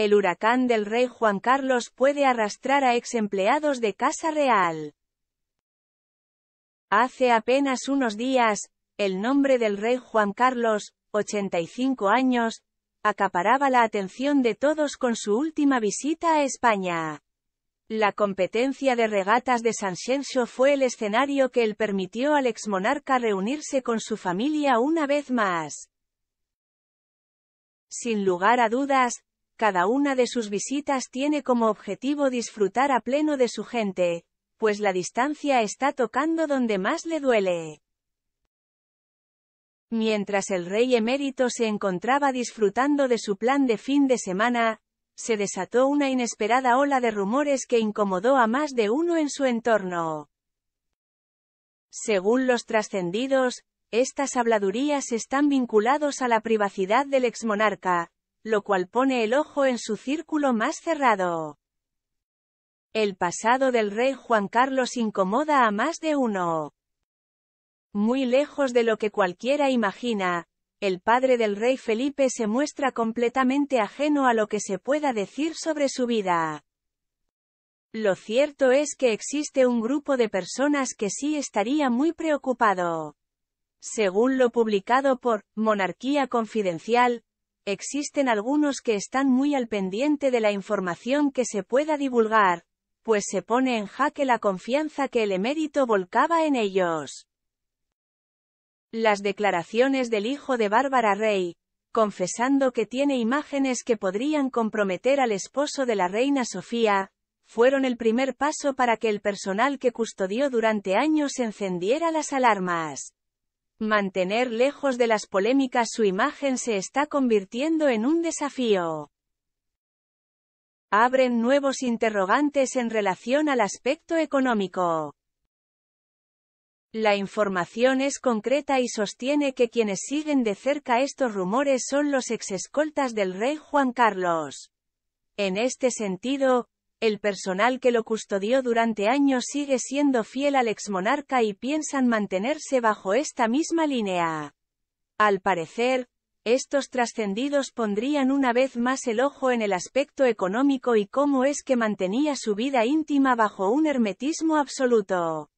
El huracán del rey Juan Carlos puede arrastrar a ex empleados de Casa Real. Hace apenas unos días, el nombre del rey Juan Carlos, 85 años, acaparaba la atención de todos con su última visita a España. La competencia de regatas de San fue el escenario que él permitió al exmonarca reunirse con su familia una vez más. Sin lugar a dudas, cada una de sus visitas tiene como objetivo disfrutar a pleno de su gente, pues la distancia está tocando donde más le duele. Mientras el rey emérito se encontraba disfrutando de su plan de fin de semana, se desató una inesperada ola de rumores que incomodó a más de uno en su entorno. Según los trascendidos, estas habladurías están vinculados a la privacidad del exmonarca, lo cual pone el ojo en su círculo más cerrado. El pasado del rey Juan Carlos incomoda a más de uno. Muy lejos de lo que cualquiera imagina, el padre del rey Felipe se muestra completamente ajeno a lo que se pueda decir sobre su vida. Lo cierto es que existe un grupo de personas que sí estaría muy preocupado. Según lo publicado por Monarquía Confidencial, Existen algunos que están muy al pendiente de la información que se pueda divulgar, pues se pone en jaque la confianza que el emérito volcaba en ellos. Las declaraciones del hijo de Bárbara Rey, confesando que tiene imágenes que podrían comprometer al esposo de la reina Sofía, fueron el primer paso para que el personal que custodió durante años encendiera las alarmas. Mantener lejos de las polémicas su imagen se está convirtiendo en un desafío. Abren nuevos interrogantes en relación al aspecto económico. La información es concreta y sostiene que quienes siguen de cerca estos rumores son los exescoltas del rey Juan Carlos. En este sentido, el personal que lo custodió durante años sigue siendo fiel al exmonarca y piensan mantenerse bajo esta misma línea. Al parecer, estos trascendidos pondrían una vez más el ojo en el aspecto económico y cómo es que mantenía su vida íntima bajo un hermetismo absoluto.